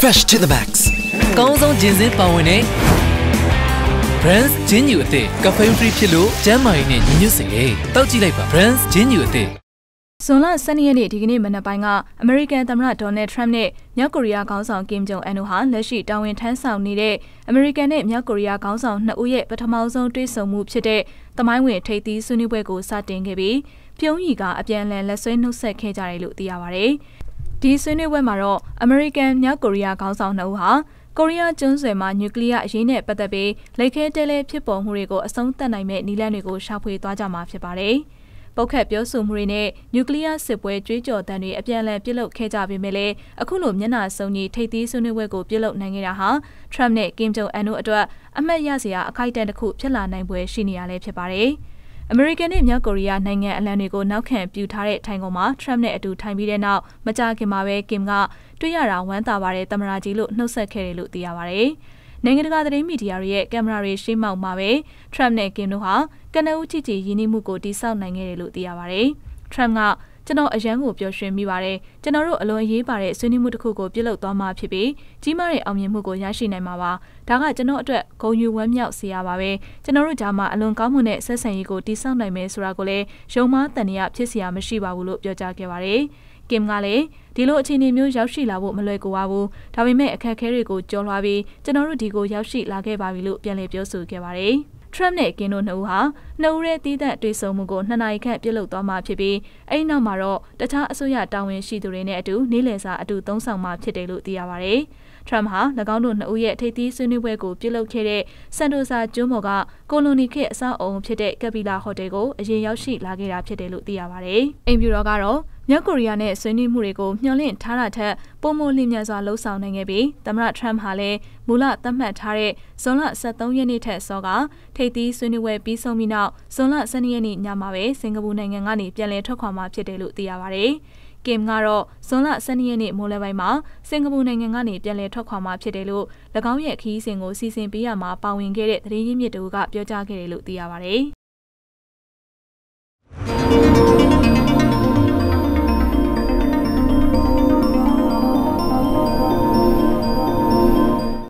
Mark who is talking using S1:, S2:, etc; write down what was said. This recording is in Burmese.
S1: fresh to the max ကောင်းဆုံးဂျင်စင်ပါဝင်တဲ့ Brands Gin New အသစ် caffeine free ဖြစ်လို့ကျန်းမာရေးနဲ့ညီညွတ်စေတယ်တောက်ကြည့်လိုက်ပါ Brands Gin New အသစ်ဇွန်လ12ရက်နေ့ဒီကနေ့မနက်ပိုင်းကအမေရိကန်သမ္မတဒေါ်နယ်ထရမ့်နဲ့မြောက်ကိုရီးယားခေါင်းဆောင်ကင်ဂျုံအန်တို့ဟာလက်ရှိတာဝန်ထမ်းဆောင်နေတဲ့အမေရိကန်နဲ့မြောက်ကိုရီးယားခေါင်းဆောင်နှစ်ဦးရဲ့ပထမဆုံးတွေ့ဆုံမှုဖြစ်တဲ့သမိုင်းဝင်ထိပ်သီးဆွေးနွေးပွဲကိုစတင်ခဲ့ပြီးပြုံးရီကအပြန်အလှန်လက်ဆွဲနှုတ်ဆက်ခဲ့ကြတယ်လို့သိရပါဗျဒီဆွေးနွေးပွဲမှာတော့အမေရိကန်မြောက်ကိုရီးယားခေါင်းဆောင်နှစ်ဦးဟာကိုရီးယားကျွန်းဆွယ်မှာနျူကလ িয়ার အရေးနဲ့ပတ်သက်ပြီးလက်ခဲတဲလဲဖြစ်ပေါ်မှုတွေကိုအဆုံးသတ်နိုင်မဲ့နည်းလမ်းတွေကိုရှာဖွေသွားကြမှာဖြစ်ပါတယ်။ပုတ်ခတ်ပြောဆိုမှုတွေနဲ့နျူကလ িয়ার စစ်ပွဲကြွေးကြော်သံတွေအပြန်အလှန်ပြုလုပ်ခဲ့ကြပေမဲ့လည်းအခုလိုမျက်နှာစုံကြီးထိပ်သီးဆွေးနွေးပွဲကိုပြုလုပ်နိုင်ခဲ့တာဟာ Trump နဲ့ Kim Jong Un တို့အတွက်အမှတ်ရစရာအခိုက်အတန့်တစ်ခုဖြစ်လာနိုင်ပွဲရှိနေရလဲဖြစ်ပါတယ်။အမေရိကန်နဲ့မြောက်ကိုရီးယားနိုင်ငံအလံတွေကိုနောက်ခံပြုထားတဲ့ထိုင်ကုန်မှာထရမ့်နဲ့အတူထိုင်ပြီးတဲ့နောက်မကြခင်မှာပဲကင်ကတွေ့ရတာဝမ်းသာပါတယ်သမရာကြီးလို့နှုတ်ဆက်ခဲ့တယ်လို့သိရပါဗျ။နိုင်ငံတကာသတင်းမီဒီယာတွေရဲ့ကင်မရာတွေရှေ့မှောက်မှာပဲထရမ့်နဲ့ကင်တို့ဟာကနဦးချီချီရင်းနှီးမှုကိုတိစောက်နိုင်ခဲ့တယ်လို့သိရပါဗျ။ထရမ့်ကကျွန်တော်အရန်ကိုပျော်ရွှင်မိပါတယ်ကျွန်တော်တို့အလွန်အရေးပါတဲ့ဆွေးနွေးမှုတစ်ခုကိုပြုလုပ်သွားမှာဖြစ်ပြီးကြီးမားတဲ့အောင်မြင်မှုကိုရရှိနိုင်မှာပါဒါကကျွန်တော်အတွက်ဂုဏ်ယူဝမ်းမြောက်စေရပါပဲကျွန်တော်တို့ကြားမှာအလွန်ကောင်းမှုနဲ့ဆက်ဆံရေးကိုတည်ဆောက်နိုင်မယ်ဆိုတာကိုလည်းယုံမှားတန်ရဖြစ်စရာမရှိပါဘူးလို့ပြောကြားခဲ့ပါတယ်ကင်ကလည်းဒီလိုအခြေအနေမျိုးရောက်ရှိလာဖို့မလွယ်ကူပါဘူး။ဒါပေမဲ့အခက်အခဲတွေကိုကျော်လွှားပြီးကျွန်တော်တို့ဒီကိုရောက်ရှိလာခဲ့ပါပြီလို့ပြန်လည်ပြောဆိုခဲ့ပါတယ်။ Trump နဲ့ Kim တို့နှစ်ဦးဟာနှစ်ဦးရဲ့တည်သက်တွေ့ဆုံမှုကိုနှစ်နိုင်ခန့်ပြုလုပ်သွားမှာဖြစ်ပြီးအဲ့နောက်မှာတော့တခြားအစိုးရတာဝန်ရှိသူတွေနဲ့အတူနေ့လယ်စာအတူသုံးဆောင်မှာဖြစ်တယ်လို့သိရပါဗျ။ထရမ့်ဟာ၎င်းတို့နှစ်ဦးရဲ့ထိပ်သီးဆွေးနွေးပွဲကိုပြုလုပ်ခဲ့တဲ့ဆန်တိုဆာကျွန်းပေါ်ကကိုလိုနီခေတ်အဆောက်အအုံဖြစ်တဲ့ကပီလာဟိုတယ်ကိုအရင်ရောက်ရှိလာခဲ့တာဖြစ်တယ်လို့သိရပါတယ်။အိမ်ပြူတော်ကတော့မြောက်ကိုရီးယားနဲ့ဆွေးနွေးမှုတွေကိုမျှော်လင့်ထားတာထက်ပုံမှန်လျင်မြန်စွာလှုပ်ဆောင်နိုင်ခဲ့ပြီးသမ္မတထရမ့်ဟာလည်းမူလသတ်မှတ်ထားတဲ့ဇွန်လ23ရက်နေ့ထက်စောကထိပ်သီးဆွေးနွေးပွဲပြီးဆုံးပြီးနောက်ဇွန်လ12ရက်နေ့ညမှာပဲစင်ကာပူနိုင်ငံကနေပြန်လည်ထွက်ခွာမှာဖြစ်တယ်လို့သိရပါတယ်။။ Kim ကတော့ဇွန်လ12ရက်နေ့မိုးလယ်ပိုင်းမှာစင်ကာပူနိုင်ငံကနေပြန်လည်ထွက်ခွာမှာဖြစ်တယ်လို့၎င်းရဲ့ခရီးစဉ်ကိုစီစဉ်ပေးရမှာပါဝင်ခဲ့တဲ့သတင်းရင်းမြစ်တူကပြောကြားခဲ့တယ်လို့သိရပါဗျ။